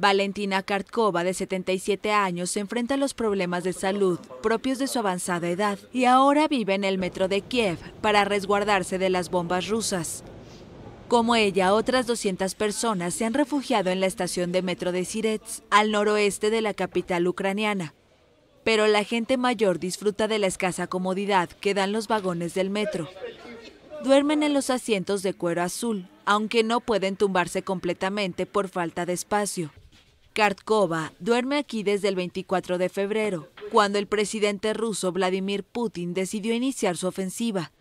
Valentina Kartkova, de 77 años, se enfrenta a los problemas de salud propios de su avanzada edad y ahora vive en el metro de Kiev para resguardarse de las bombas rusas. Como ella, otras 200 personas se han refugiado en la estación de metro de Sirets, al noroeste de la capital ucraniana. Pero la gente mayor disfruta de la escasa comodidad que dan los vagones del metro. Duermen en los asientos de cuero azul, aunque no pueden tumbarse completamente por falta de espacio. Kartkova duerme aquí desde el 24 de febrero, cuando el presidente ruso Vladimir Putin decidió iniciar su ofensiva.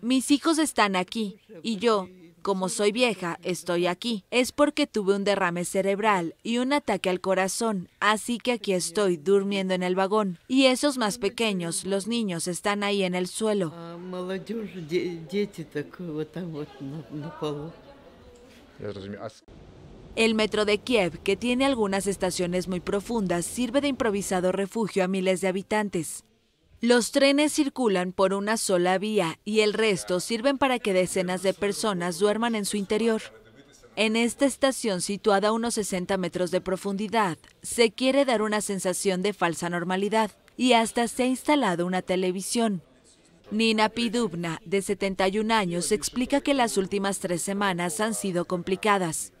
Mis hijos están aquí y yo, como soy vieja, estoy aquí. Es porque tuve un derrame cerebral y un ataque al corazón, así que aquí estoy durmiendo en el vagón. Y esos más pequeños, los niños, están ahí en el suelo. Ah, el metro de Kiev, que tiene algunas estaciones muy profundas, sirve de improvisado refugio a miles de habitantes. Los trenes circulan por una sola vía y el resto sirven para que decenas de personas duerman en su interior. En esta estación, situada a unos 60 metros de profundidad, se quiere dar una sensación de falsa normalidad y hasta se ha instalado una televisión. Nina Pidubna, de 71 años, explica que las últimas tres semanas han sido complicadas.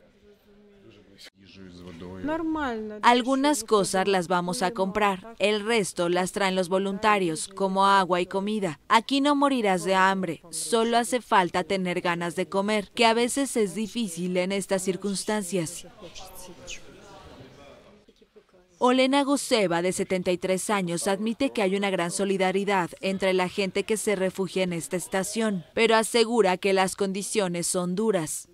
Algunas cosas las vamos a comprar, el resto las traen los voluntarios, como agua y comida. Aquí no morirás de hambre, solo hace falta tener ganas de comer, que a veces es difícil en estas circunstancias. Olena Guseva, de 73 años, admite que hay una gran solidaridad entre la gente que se refugia en esta estación, pero asegura que las condiciones son duras.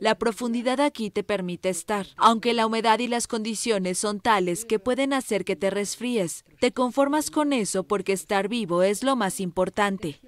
La profundidad aquí te permite estar, aunque la humedad y las condiciones son tales que pueden hacer que te resfríes. Te conformas con eso porque estar vivo es lo más importante.